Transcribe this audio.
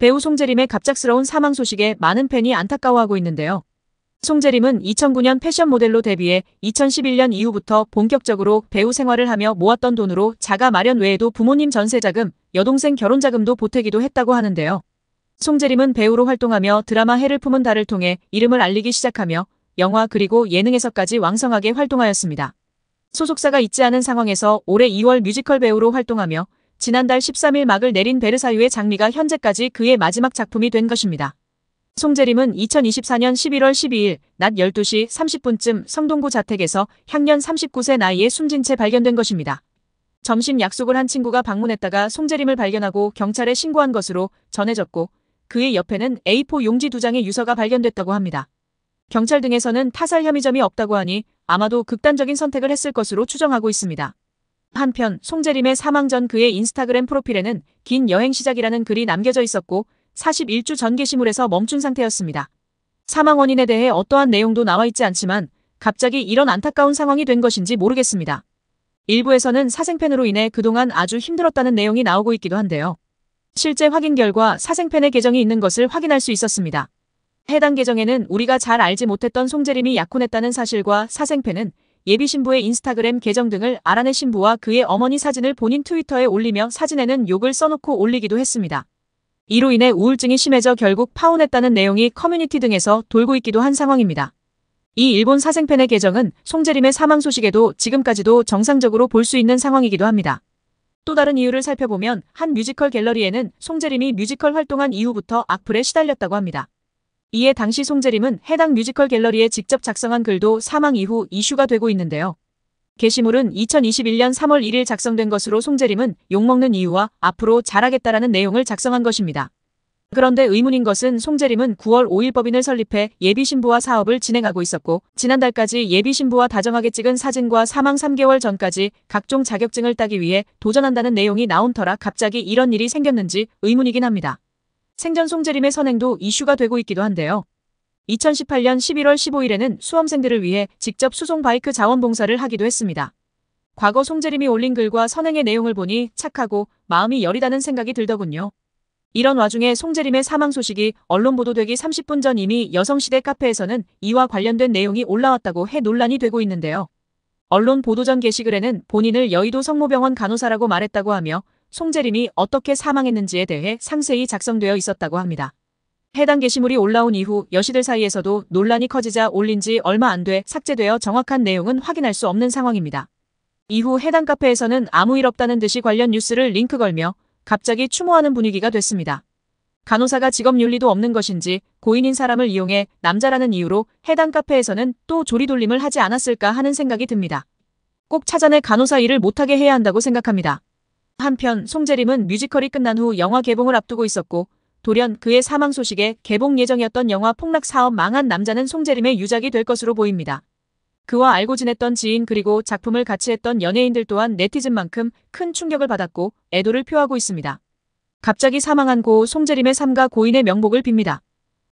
배우 송재림의 갑작스러운 사망 소식에 많은 팬이 안타까워하고 있는데요. 송재림은 2009년 패션 모델로 데뷔해 2011년 이후부터 본격적으로 배우 생활을 하며 모았던 돈으로 자가 마련 외에도 부모님 전세자금, 여동생 결혼자금도 보태기도 했다고 하는데요. 송재림은 배우로 활동하며 드라마 해를 품은 달을 통해 이름을 알리기 시작하며 영화 그리고 예능에서까지 왕성하게 활동하였습니다. 소속사가 있지 않은 상황에서 올해 2월 뮤지컬 배우로 활동하며 지난달 13일 막을 내린 베르사유의 장미가 현재까지 그의 마지막 작품이 된 것입니다. 송재림은 2024년 11월 12일 낮 12시 30분쯤 성동구 자택에서 향년 39세 나이에 숨진 채 발견된 것입니다. 점심 약속을 한 친구가 방문했다가 송재림을 발견하고 경찰에 신고한 것으로 전해졌고 그의 옆에는 A4 용지 두 장의 유서가 발견됐다고 합니다. 경찰 등에서는 타살 혐의점이 없다고 하니 아마도 극단적인 선택을 했을 것으로 추정하고 있습니다. 한편 송재림의 사망 전 그의 인스타그램 프로필에는 긴 여행 시작이라는 글이 남겨져 있었고 41주 전 게시물에서 멈춘 상태였습니다. 사망 원인에 대해 어떠한 내용도 나와 있지 않지만 갑자기 이런 안타까운 상황이 된 것인지 모르겠습니다. 일부에서는 사생팬으로 인해 그동안 아주 힘들었다는 내용이 나오고 있기도 한데요. 실제 확인 결과 사생팬의 계정이 있는 것을 확인할 수 있었습니다. 해당 계정에는 우리가 잘 알지 못했던 송재림이 약혼했다는 사실과 사생팬은 예비 신부의 인스타그램 계정 등을 알아낸 신부와 그의 어머니 사진을 본인 트위터에 올리며 사진에는 욕을 써놓고 올리기도 했습니다. 이로 인해 우울증이 심해져 결국 파혼했다는 내용이 커뮤니티 등에서 돌고 있기도 한 상황입니다. 이 일본 사생팬의 계정은 송재림의 사망 소식에도 지금까지도 정상적으로 볼 수 있는 상황이기도 합니다. 또 다른 이유를 살펴보면 한 뮤지컬 갤러리에는 송재림이 뮤지컬 활동한 이후부터 악플에 시달렸다고 합니다. 이에 당시 송재림은 해당 뮤지컬 갤러리에 직접 작성한 글도 사망 이후 이슈가 되고 있는데요. 게시물은 2021년 3월 1일 작성된 것으로 송재림은 욕먹는 이유와 앞으로 잘하겠다라는 내용을 작성한 것입니다. 그런데 의문인 것은 송재림은 9월 5일 법인을 설립해 예비신부와 사업을 진행하고 있었고 지난달까지 예비신부와 다정하게 찍은 사진과 사망 3개월 전까지 각종 자격증을 따기 위해 도전한다는 내용이 나온 터라 갑자기 이런 일이 생겼는지 의문이긴 합니다. 생전 송재림의 선행도 이슈가 되고 있기도 한데요. 2018년 11월 15일에는 수험생들을 위해 직접 수송 바이크 자원봉사를 하기도 했습니다. 과거 송재림이 올린 글과 선행의 내용을 보니 착하고 마음이 여리다는 생각이 들더군요. 이런 와중에 송재림의 사망 소식이 언론 보도되기 30분 전 이미 여성시대 카페에서는 이와 관련된 내용이 올라왔다고 해 논란이 되고 있는데요. 언론 보도 전 게시글에는 본인을 여의도 성모병원 간호사라고 말했다고 하며 송재린이 어떻게 사망했는지에 대해 상세히 작성되어 있었다고 합니다. 해당 게시물이 올라온 이후 여시들 사이에서도 논란이 커지자 올린 지 얼마 안 돼 삭제되어 정확한 내용은 확인할 수 없는 상황입니다. 이후 해당 카페에서는 아무 일 없다는 듯이 관련 뉴스를 링크 걸며 갑자기 추모하는 분위기가 됐습니다. 간호사가 직업 윤리도 없는 것인지 고인인 사람을 이용해 남자라는 이유로 해당 카페에서는 또 조리돌림을 하지 않았을까 하는 생각이 듭니다. 꼭 찾아내 간호사 일을 못하게 해야 한다고 생각합니다. 한편 송재림은 뮤지컬이 끝난 후 영화 개봉을 앞두고 있었고 돌연 그의 사망 소식에 개봉 예정이었던 영화 폭락 사업 망한 남자는 송재림의 유작이 될 것으로 보입니다. 그와 알고 지냈던 지인 그리고 작품을 같이 했던 연예인들 또한 네티즌만큼 큰 충격을 받았고 애도를 표하고 있습니다. 갑자기 사망한 고 송재림의 삶과 고인의 명복을 빕니다.